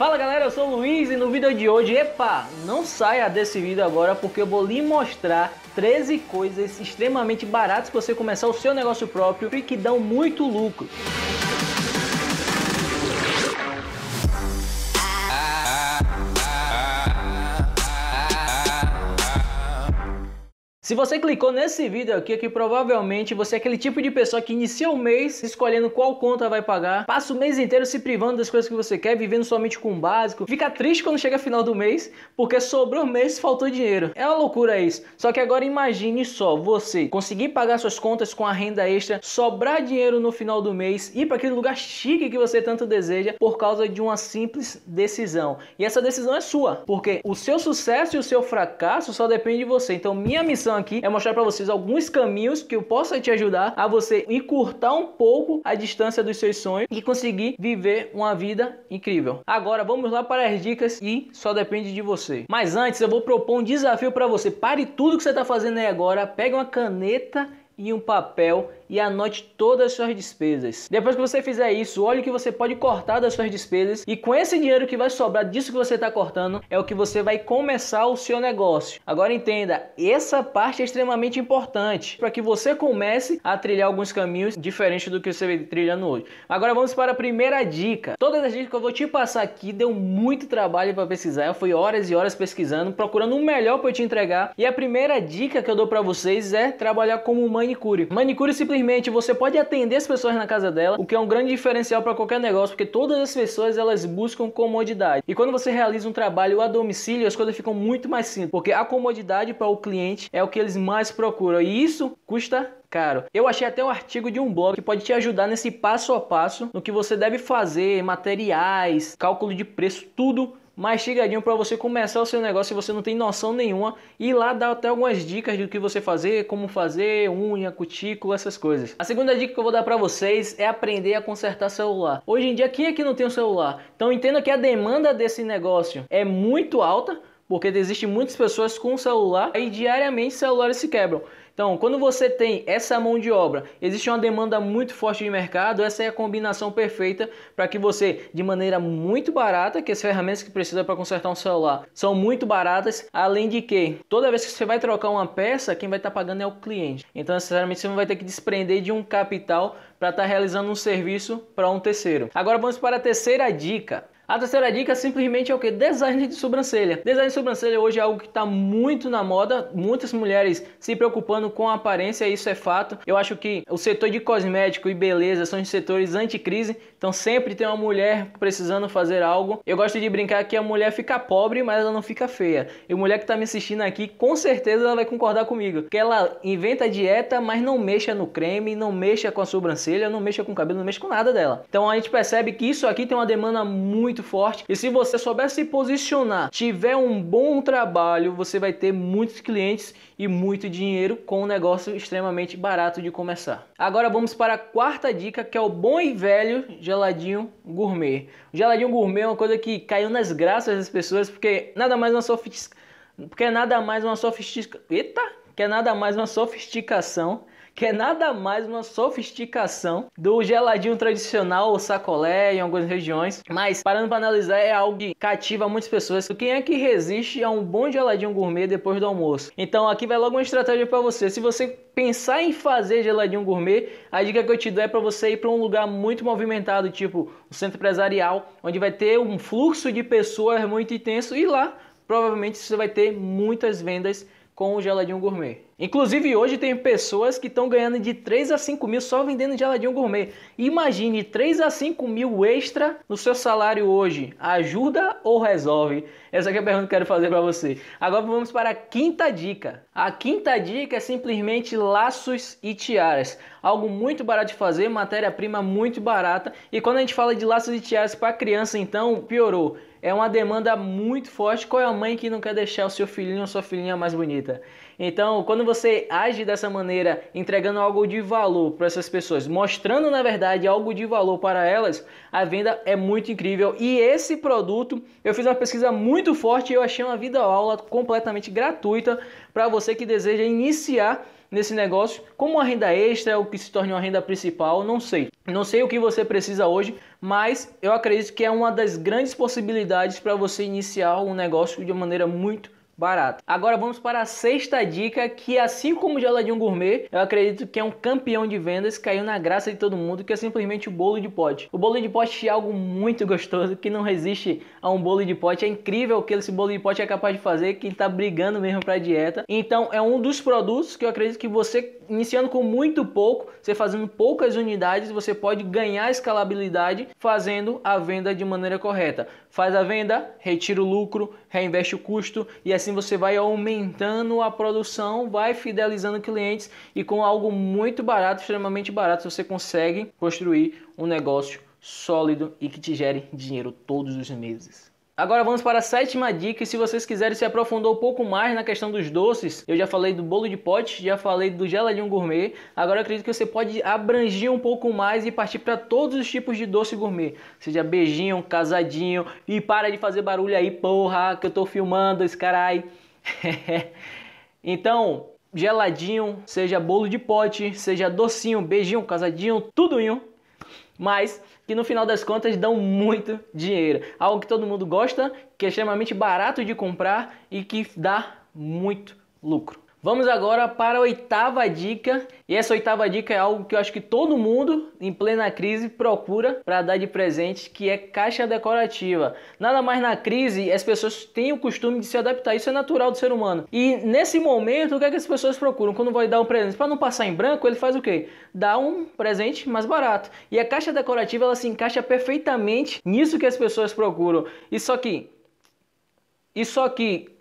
Fala galera, eu sou o Luiz e no vídeo de hoje, epa, não saia desse vídeo agora porque eu vou lhe mostrar 13 coisas extremamente baratas para você começar o seu negócio próprio e que dão muito lucro. Música Se você clicou nesse vídeo aqui, é que provavelmente você é aquele tipo de pessoa que inicia o mês escolhendo qual conta vai pagar, passa o mês inteiro se privando das coisas que você quer, vivendo somente com o básico, fica triste quando chega final do mês, porque sobrou mês e faltou dinheiro. É uma loucura isso. Só que agora imagine só, você conseguir pagar suas contas com a renda extra, sobrar dinheiro no final do mês, ir para aquele lugar chique que você tanto deseja por causa de uma simples decisão. E essa decisão é sua, porque o seu sucesso e o seu fracasso só depende de você. Então minha missão aqui é mostrar para vocês alguns caminhos que eu possa te ajudar a você encurtar um pouco a distância dos seus sonhos e conseguir viver uma vida incrível. Agora vamos lá para as dicas e só depende de você. Mas antes eu vou propor um desafio para você. Pare tudo que você está fazendo aí agora, pegue uma caneta e um papel e anote todas as suas despesas. Depois que você fizer isso, olhe o que você pode cortar das suas despesas e com esse dinheiro que vai sobrar disso que você está cortando, é o que você vai começar o seu negócio. Agora entenda, essa parte é extremamente importante para que você comece a trilhar alguns caminhos diferentes do que você vem trilhando hoje. Agora vamos para a primeira dica. Todas as dicas que eu vou te passar aqui deu muito trabalho para pesquisar. Eu fui horas e horas pesquisando, procurando o melhor para te entregar. E a primeira dica que eu dou para vocês é trabalhar como manicure. Manicure simplesmente simplesmente você pode atender as pessoas na casa dela, o que é um grande diferencial para qualquer negócio, porque todas as pessoas elas buscam comodidade. E quando você realiza um trabalho a domicílio, as coisas ficam muito mais simples, porque a comodidade para o cliente é o que eles mais procuram. E isso custa caro. Eu achei até um artigo de um blog que pode te ajudar nesse passo a passo no que você deve fazer, materiais, cálculo de preço, tudo mastigadinho para você começar o seu negócio se você não tem noção nenhuma e lá dá até algumas dicas do que você fazer, como fazer, unha, cutícula, essas coisas. A segunda dica que eu vou dar para vocês é aprender a consertar celular. Hoje em dia quem aqui não tem um celular? Então entenda que a demanda desse negócio é muito alta porque existem muitas pessoas com celular e diariamente celulares se quebram. Então, quando você tem essa mão de obra, existe uma demanda muito forte de mercado, essa é a combinação perfeita para que você, de maneira muito barata, que as ferramentas que precisa para consertar um celular são muito baratas, além de que toda vez que você vai trocar uma peça, quem vai estar tá pagando é o cliente. Então, necessariamente você não vai ter que desprender de um capital para estar tá realizando um serviço para um terceiro. Agora vamos para a terceira dica. A terceira dica simplesmente é o que? Design de sobrancelha. Design de sobrancelha hoje é algo que está muito na moda, muitas mulheres se preocupando com a aparência, isso é fato. Eu acho que o setor de cosmético e beleza são os setores anticrise, então sempre tem uma mulher precisando fazer algo. Eu gosto de brincar que a mulher fica pobre, mas ela não fica feia. E a mulher que está me assistindo aqui, com certeza ela vai concordar comigo, que ela inventa dieta, mas não mexa no creme, não mexa com a sobrancelha, não mexa com o cabelo, não mexa com nada dela. Então a gente percebe que isso aqui tem uma demanda muito muito forte. E se você souber se posicionar, tiver um bom trabalho, você vai ter muitos clientes e muito dinheiro com um negócio extremamente barato de começar. Agora vamos para a quarta dica, que é o bom e velho geladinho gourmet. O geladinho gourmet é uma coisa que caiu nas graças das pessoas, porque nada mais uma sofistica... porque é nada mais uma sofistica... Eita! Que é nada mais uma sofisticação que é nada mais uma sofisticação do geladinho tradicional, ou sacolé em algumas regiões. Mas parando para analisar, é algo que cativa muitas pessoas. Quem é que resiste a um bom geladinho gourmet depois do almoço? Então aqui vai logo uma estratégia para você. Se você pensar em fazer geladinho gourmet, a dica que eu te dou é para você ir para um lugar muito movimentado, tipo um centro empresarial, onde vai ter um fluxo de pessoas muito intenso e lá provavelmente você vai ter muitas vendas com o geladinho gourmet. Inclusive hoje tem pessoas que estão ganhando de 3 a 5 mil só vendendo geladinho gourmet. Imagine 3 a 5 mil extra no seu salário hoje. Ajuda ou resolve? Essa é a pergunta que eu quero fazer para você. Agora vamos para a quinta dica. A quinta dica é simplesmente laços e tiaras. Algo muito barato de fazer, matéria-prima muito barata. E quando a gente fala de laços e tiaras para criança, então piorou é uma demanda muito forte. Qual é a mãe que não quer deixar o seu filhinho ou sua filhinha mais bonita? Então, quando você age dessa maneira, entregando algo de valor para essas pessoas, mostrando na verdade algo de valor para elas, a venda é muito incrível. E esse produto, eu fiz uma pesquisa muito forte e eu achei uma vida aula completamente gratuita para você que deseja iniciar nesse negócio, como uma renda extra, o que se torne uma renda principal, não sei. Não sei o que você precisa hoje, mas eu acredito que é uma das grandes possibilidades para você iniciar um negócio de uma maneira muito barato. Agora vamos para a sexta dica que assim como o geladinho gourmet, eu acredito que é um campeão de vendas, caiu na graça de todo mundo, que é simplesmente o bolo de pote. O bolo de pote é algo muito gostoso que não resiste a um bolo de pote. É incrível o que esse bolo de pote é capaz de fazer, quem está brigando mesmo para dieta. Então é um dos produtos que eu acredito que você iniciando com muito pouco, você fazendo poucas unidades, você pode ganhar escalabilidade fazendo a venda de maneira correta. Faz a venda, retira o lucro, reinveste o custo e assim você vai aumentando a produção, vai fidelizando clientes e com algo muito barato, extremamente barato, você consegue construir um negócio sólido e que te gere dinheiro todos os meses. Agora vamos para a sétima dica e se vocês quiserem se aprofundar um pouco mais na questão dos doces, eu já falei do bolo de pote, já falei do geladinho gourmet, agora eu acredito que você pode abranger um pouco mais e partir para todos os tipos de doce gourmet, seja beijinho, casadinho e para de fazer barulho aí, porra, que eu tô filmando esse carai. então, geladinho, seja bolo de pote, seja docinho, beijinho, casadinho, tudo em um mas que no final das contas dão muito dinheiro. Algo que todo mundo gosta, que é extremamente barato de comprar e que dá muito lucro. Vamos agora para a oitava dica, e essa oitava dica é algo que eu acho que todo mundo em plena crise procura para dar de presente, que é caixa decorativa. Nada mais na crise, as pessoas têm o costume de se adaptar, isso é natural do ser humano. E nesse momento, o que, é que as pessoas procuram quando vai dar um presente? Para não passar em branco, ele faz o quê? Dá um presente mais barato. E a caixa decorativa ela se encaixa perfeitamente nisso que as pessoas procuram. E só que e só que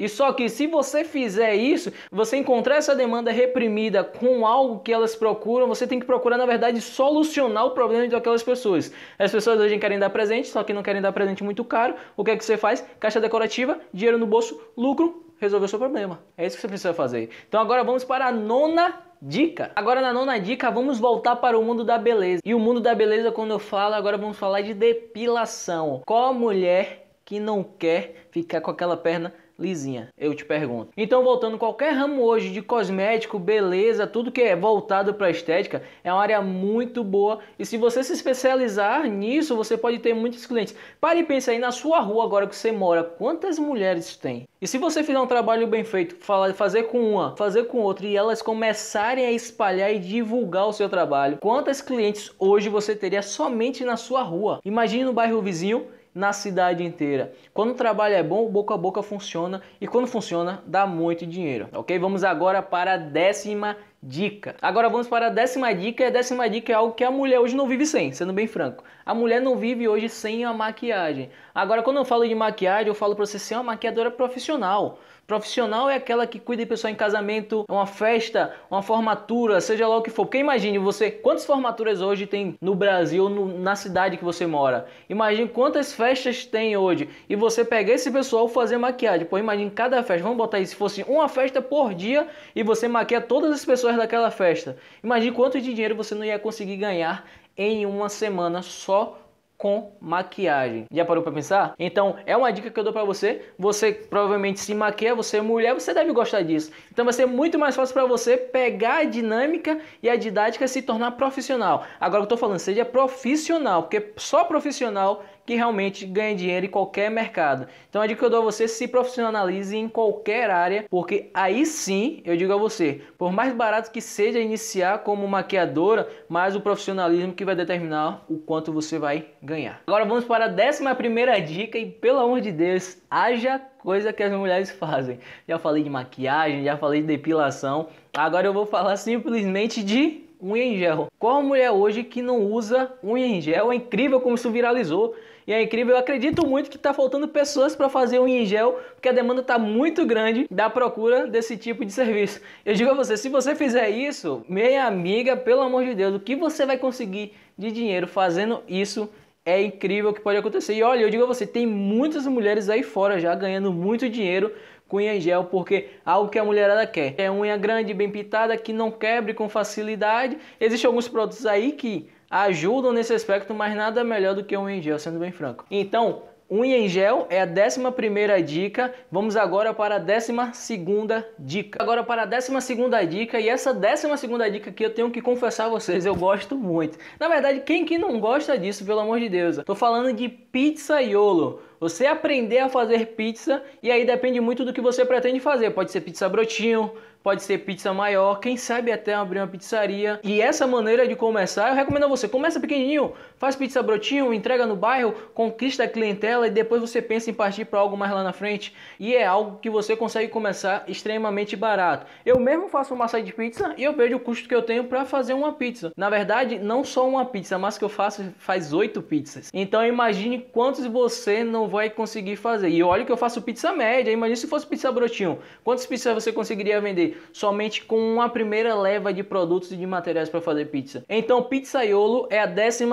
E só que se você fizer isso, você encontrar essa demanda reprimida com algo que elas procuram, você tem que procurar, na verdade, solucionar o problema de aquelas pessoas. As pessoas hoje querem dar presente, só que não querem dar presente muito caro. O que é que você faz? Caixa decorativa, dinheiro no bolso, lucro, resolveu seu problema. É isso que você precisa fazer. Então agora vamos para a nona dica. Agora na nona dica, vamos voltar para o mundo da beleza. E o mundo da beleza, quando eu falo, agora vamos falar de depilação. Qual mulher que não quer ficar com aquela perna lisinha, eu te pergunto. Então, voltando qualquer ramo hoje de cosmético, beleza, tudo que é voltado para estética, é uma área muito boa. E se você se especializar nisso, você pode ter muitos clientes. Pare e pense aí na sua rua agora que você mora, quantas mulheres tem? E se você fizer um trabalho bem feito, fazer com uma, fazer com outra e elas começarem a espalhar e divulgar o seu trabalho, quantas clientes hoje você teria somente na sua rua? Imagine no bairro vizinho na cidade inteira. Quando o trabalho é bom, boca a boca funciona e quando funciona, dá muito dinheiro, ok? Vamos agora para a décima dica. Agora vamos para a décima dica. A décima dica é algo que a mulher hoje não vive sem, sendo bem franco. A mulher não vive hoje sem a maquiagem. Agora, quando eu falo de maquiagem, eu falo para você ser uma maquiadora profissional. Profissional é aquela que cuida de pessoa em casamento, é uma festa, uma formatura, seja lá o que for. Porque imagine você, quantas formaturas hoje tem no Brasil, no, na cidade que você mora? Imagine quantas festas tem hoje. E você pegar esse pessoal fazer maquiagem. Pô, imagine cada festa, vamos botar aí, se fosse uma festa por dia e você maquia todas as pessoas daquela festa. Imagine quanto de dinheiro você não ia conseguir ganhar em uma semana só com maquiagem. Já parou para pensar? Então, é uma dica que eu dou para você. Você provavelmente se maquia, você é mulher, você deve gostar disso. Então, vai ser muito mais fácil para você pegar a dinâmica e a didática e se tornar profissional. Agora eu tô falando, seja profissional, porque só profissional que realmente ganha dinheiro em qualquer mercado. Então a dica que eu dou a você se profissionalize em qualquer área, porque aí sim eu digo a você, por mais barato que seja iniciar como maquiadora, mais o profissionalismo que vai determinar o quanto você vai ganhar. Agora vamos para a décima primeira dica e pelo amor de Deus, haja coisa que as mulheres fazem. Já falei de maquiagem, já falei de depilação, agora eu vou falar simplesmente de unha em gel. Qual mulher hoje que não usa unha em gel? É incrível como isso viralizou. E é incrível, eu acredito muito que está faltando pessoas para fazer unha em gel, porque a demanda está muito grande da procura desse tipo de serviço. Eu digo a você, se você fizer isso, minha amiga, pelo amor de Deus, o que você vai conseguir de dinheiro fazendo isso? É incrível o que pode acontecer. E olha, eu digo a você, tem muitas mulheres aí fora já ganhando muito dinheiro Cunha em gel, porque algo que a mulherada quer é unha grande, bem pitada que não quebre com facilidade. Existem alguns produtos aí que ajudam nesse aspecto, mas nada melhor do que um em gel, sendo bem franco. Então, Unha em gel é a décima primeira dica. Vamos agora para a décima segunda dica. Agora para a décima segunda dica e essa décima segunda dica que eu tenho que confessar a vocês, eu gosto muito. Na verdade, quem que não gosta disso, pelo amor de Deus? Tô falando de pizza iolo. Você aprender a fazer pizza e aí depende muito do que você pretende fazer. Pode ser pizza brotinho, pode ser pizza maior, quem sabe até abrir uma pizzaria. E essa maneira de começar, eu recomendo a você, começa pequenininho, faz pizza brotinho, entrega no bairro, conquista a clientela e depois você pensa em partir para algo mais lá na frente. E é algo que você consegue começar extremamente barato. Eu mesmo faço uma de pizza e eu vejo o custo que eu tenho para fazer uma pizza. Na verdade, não só uma pizza, mas que eu faço faz oito pizzas. Então imagine quantos você não vai conseguir fazer. E olha que eu faço pizza média, imagine se fosse pizza brotinho, quantas pizzas você conseguiria vender? somente com uma primeira leva de produtos e de materiais para fazer pizza. Então, pizzaiolo é a 12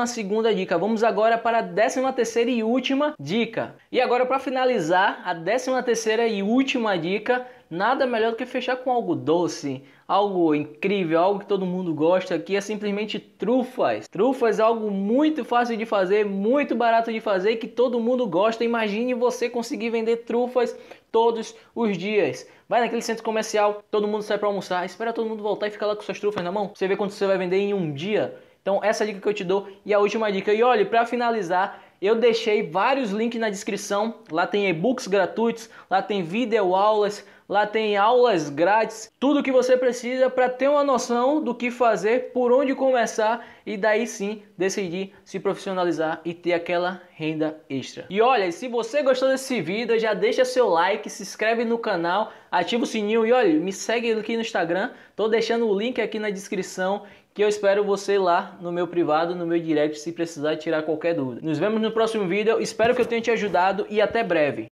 dica. Vamos agora para a 13 terceira e última dica. E agora para finalizar, a 13 terceira e última dica nada melhor do que fechar com algo doce, algo incrível, algo que todo mundo gosta, que é simplesmente trufas. Trufas é algo muito fácil de fazer, muito barato de fazer e que todo mundo gosta. Imagine você conseguir vender trufas todos os dias. Vai naquele centro comercial, todo mundo sai para almoçar, espera todo mundo voltar e fica lá com suas trufas na mão. Você vê quanto você vai vender em um dia. Então essa é dica que eu te dou e a última dica. E olha, para finalizar, eu deixei vários links na descrição. Lá tem e-books gratuitos, lá tem vídeo aulas, Lá tem aulas grátis, tudo o que você precisa para ter uma noção do que fazer, por onde começar e daí sim decidir se profissionalizar e ter aquela renda extra. E olha, se você gostou desse vídeo, já deixa seu like, se inscreve no canal, ativa o sininho e olha, me segue aqui no Instagram. Tô deixando o link aqui na descrição que eu espero você lá no meu privado, no meu direct, se precisar tirar qualquer dúvida. Nos vemos no próximo vídeo, espero que eu tenha te ajudado e até breve.